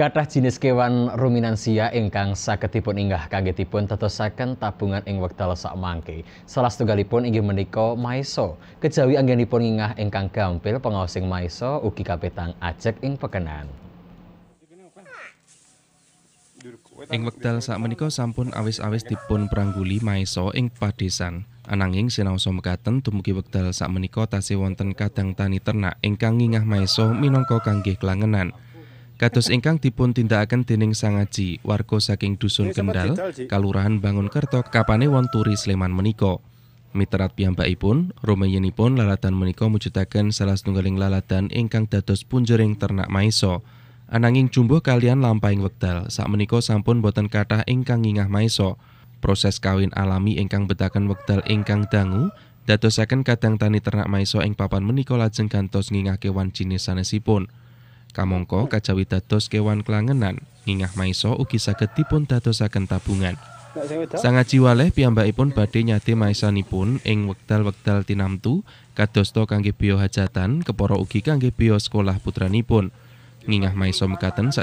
Kathah jenis kewan ruminansia ingkang saketipun dipun inggah kangge dipun tetesaken tabungan ing wekdal sakmangke. Salah setunggalipun inggih menika maiso. Kejawi anggenipun ingah ingkang gampil pengaosing maiso ugi kapetang ajek ing pekenan. Ing wekdal sak menika sampun awis-awis dipun perangguli maiso ing padesan. Ananging sinaosa mekaten dumugi wekdal sak menika tasih wonten kadang tani ternak ingkang ngingah maiso minangka kangge kelangenan. Kados ingkang dipun tindakaken dening Sang Aji, warga saking dusun Kendal, Kalurahan Bangun Kertok, Kapane Wonturi Sleman menika. Mitrat piyambakipun rumiyinipun lalatan menika mujudaken salah setunggaling lalatan ingkang dados punjering ternak maiso. Ananging jumbuh kalian lampahing wekdal, meniko sampun boten kathah ingkang ngingah maiso. Proses kawin alami ingkang betaken wekdal ingkang dangu dadosaken kadang tani ternak maiso ing papan menika lajeng gantos ngingah kewan jinis sanesipun. Kamongko kajawi dados kewan klangenan, ngingah maiso ugi saged dipun dadosaken tabungan. Sangaji waleh piyambakipun badhe nyade maisanipun ing wekdal-wekdal tinamtu kadosta kangge biya hajatan, keporo ugi kangge biya sekolah putranipun. Ngingah maiso mekaten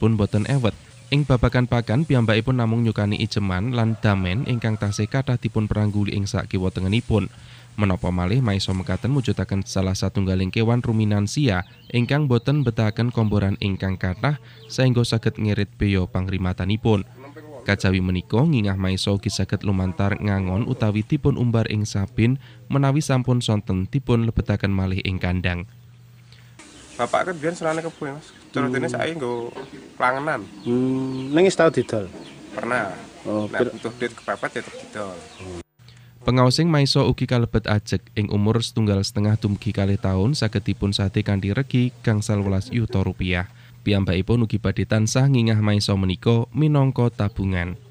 pun boten ewet. Ing babakan pakan piyambakipun namung nyukani ijeman lan damen ingkang tasih kathah dipun perangguli ing sak kiwa tengenipun. Menopo malih maiso mekaten mujudaken salah satunggaling kewan ruminansia ingkang boten betahaken komboran ingkang kathah saengga saged ngirit beya pangrimatanipun. Kajawi menika ngingah maiso ugi saged lumantar ngangon utawi tipun umbar ing sabin menawi sampun sonten tipun lebetaken malih ing kandang bapak kan biar celana kebo ya mas turut ini saya nggak pelangenan hmm. nangis hmm, tahu didol pernah oh, nah, untuk duit kepepet ya didol hmm. maiso ugi kalebet ajek ing umur setunggal setengah tumgi kali tahun saged dipun sate kanthi regi gangsal welas yuta rupiah. Piyambakipun ugi badhe tansah ngingah maiso menika minangka tabungan.